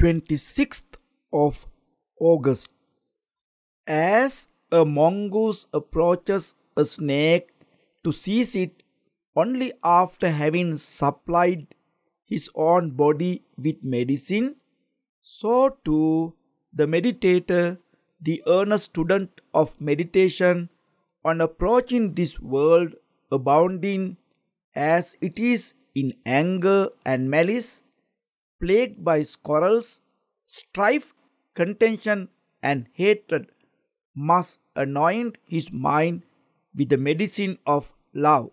26th of August. As a mongoose approaches a snake to seize it only after having supplied his own body with medicine, so too the meditator, the earnest student of meditation, on approaching this world abounding as it is in anger and malice, plagued by quarrels, strife, contention, and hatred, must anoint his mind with the medicine of love.